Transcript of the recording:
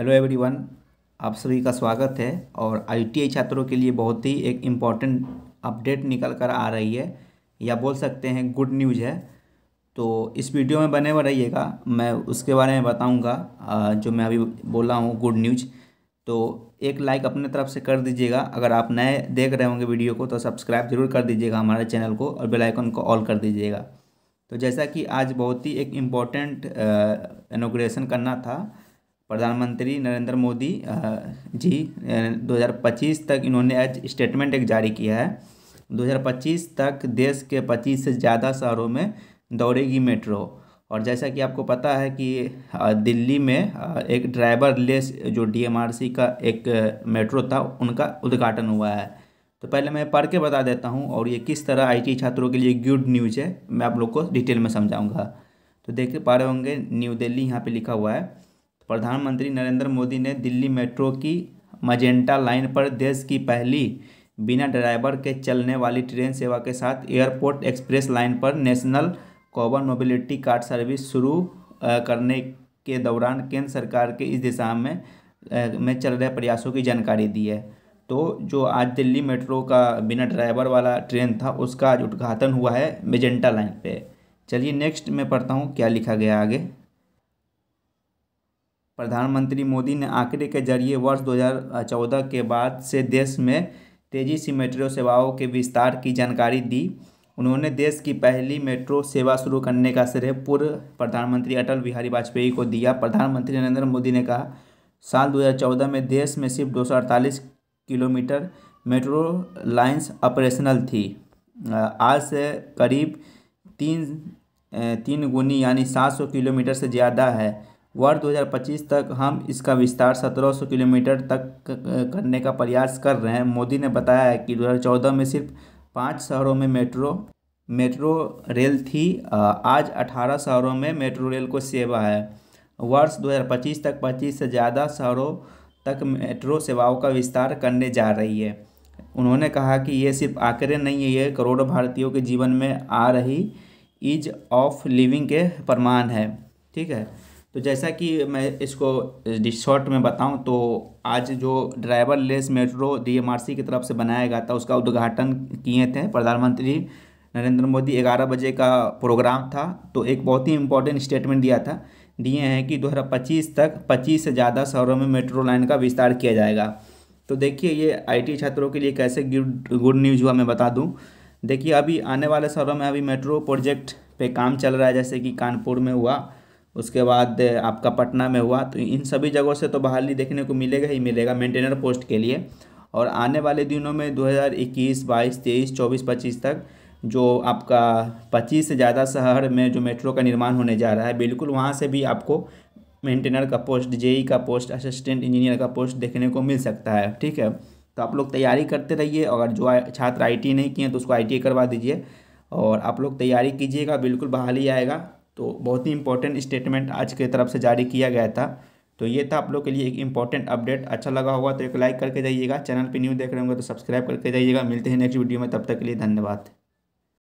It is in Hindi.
हेलो एवरीवन आप सभी का स्वागत है और आईटीआई छात्रों के लिए बहुत ही एक इम्पॉर्टेंट अपडेट निकल कर आ रही है या बोल सकते हैं गुड न्यूज़ है तो इस वीडियो में बने हुए रहिएगा मैं उसके बारे में बताऊंगा जो मैं अभी बोला हूँ गुड न्यूज तो एक लाइक अपने तरफ से कर दीजिएगा अगर आप नए देख रहे होंगे वीडियो को तो सब्सक्राइब जरूर कर दीजिएगा हमारे चैनल को और बेलाइकन को ऑल कर दीजिएगा तो जैसा कि आज बहुत ही एक इम्पॉर्टेंट इनोग्रेशन करना था प्रधानमंत्री नरेंद्र मोदी जी 2025 तक इन्होंने आज स्टेटमेंट एक जारी किया है 2025 तक देश के 25 से ज़्यादा शहरों में दौड़ेगी मेट्रो और जैसा कि आपको पता है कि दिल्ली में एक ड्राइवर लेस जो डीएमआरसी का एक मेट्रो था उनका उद्घाटन हुआ है तो पहले मैं पढ़ के बता देता हूँ और ये किस तरह आईटी छात्रों के लिए गुड न्यूज़ है मैं आप लोग को डिटेल में समझाऊँगा तो देख पा रहे होंगे न्यू दिल्ली यहाँ पर लिखा हुआ है प्रधानमंत्री नरेंद्र मोदी ने दिल्ली मेट्रो की मजेंटा लाइन पर देश की पहली बिना ड्राइवर के चलने वाली ट्रेन सेवा के साथ एयरपोर्ट एक्सप्रेस लाइन पर national common mobility card service शुरू करने के दौरान केंद्र सरकार के इस दिशा में में चल रहे प्रयासों की जानकारी दी है तो जो आज दिल्ली मेट्रो का बिना ड्राइवर वाला ट्रेन था उसका आज उद्घाटन हुआ है मेजेंटा लाइन पे चलिए नेक्स्ट मैं पढ़ता हूँ क्या लिखा गया आगे प्रधानमंत्री मोदी ने आंकड़े के जरिए वर्ष 2014 के बाद से देश में तेजी से मेट्रो सेवाओं के विस्तार की जानकारी दी उन्होंने देश की पहली मेट्रो सेवा शुरू करने का श्रेय पूर्व प्रधानमंत्री अटल बिहारी वाजपेयी को दिया प्रधानमंत्री नरेंद्र मोदी ने कहा साल 2014 में देश में सिर्फ 248 किलोमीटर मेट्रो लाइंस ऑपरेशनल थी आज से करीब तीन तीन गुनी यानी 700 किलोमीटर से ज़्यादा है वर्ष 2025 तक हम इसका विस्तार 1700 किलोमीटर तक करने का प्रयास कर रहे हैं मोदी ने बताया है कि 2014 में सिर्फ पाँच शहरों में मेट्रो मेट्रो रेल थी आज 18 शहरों में मेट्रो रेल को सेवा है वर्ष 2025 तक 25 से ज़्यादा शहरों तक मेट्रो सेवाओं का विस्तार करने जा रही है उन्होंने कहा कि ये सिर्फ आंकड़े नहीं है ये करोड़ों भारतीयों के जीवन में आ रही ईज ऑफ लिविंग के प्रमाण है ठीक है तो जैसा कि मैं इसको शॉर्ट में बताऊं तो आज जो ड्राइवर लेस मेट्रो डीएमआरसी की तरफ से बनाया गया था उसका उद्घाटन किए थे प्रधानमंत्री नरेंद्र मोदी ग्यारह बजे का प्रोग्राम था तो एक बहुत ही इम्पोर्टेंट स्टेटमेंट दिया था दिए हैं कि दो तक पच्चीस से ज़्यादा शहरों में मेट्रो लाइन का विस्तार किया जाएगा तो देखिए ये आईटी छात्रों के लिए कैसे गुड न्यूज़ हुआ मैं बता दूँ देखिए अभी आने वाले शहरों में अभी मेट्रो प्रोजेक्ट पे काम चल रहा है जैसे कि कानपुर में हुआ उसके बाद आपका पटना में हुआ तो इन सभी जगहों से तो बहाली देखने को मिलेगा ही मिलेगा मेंटेनर पोस्ट के लिए और आने वाले दिनों में 2021, 22, 23, 24, 25 तक जो आपका 25 से ज़्यादा शहर में जो मेट्रो का निर्माण होने जा रहा है बिल्कुल वहाँ से भी आपको मेंटेनर का पोस्ट जेई का पोस्ट असिस्टेंट इंजीनियर का पोस्ट देखने को मिल सकता है ठीक है तो आप लोग तैयारी करते रहिए अगर जो छात्र आई नहीं किए तो उसको आई करवा दीजिए और आप लोग तैयारी कीजिएगा बिल्कुल बहाली आएगा तो बहुत ही इंपॉर्टेंट स्टेटमेंट आज की तरफ से जारी किया गया था तो ये था आप लोग के लिए एक इंपॉर्टेंट अपडेट अच्छा लगा होगा तो एक लाइक करके जाइएगा चैनल पर न्यू देख रहे होंगे तो सब्सक्राइब करके जाइएगा मिलते हैं नेक्स्ट वीडियो में तब तक के लिए धन्यवाद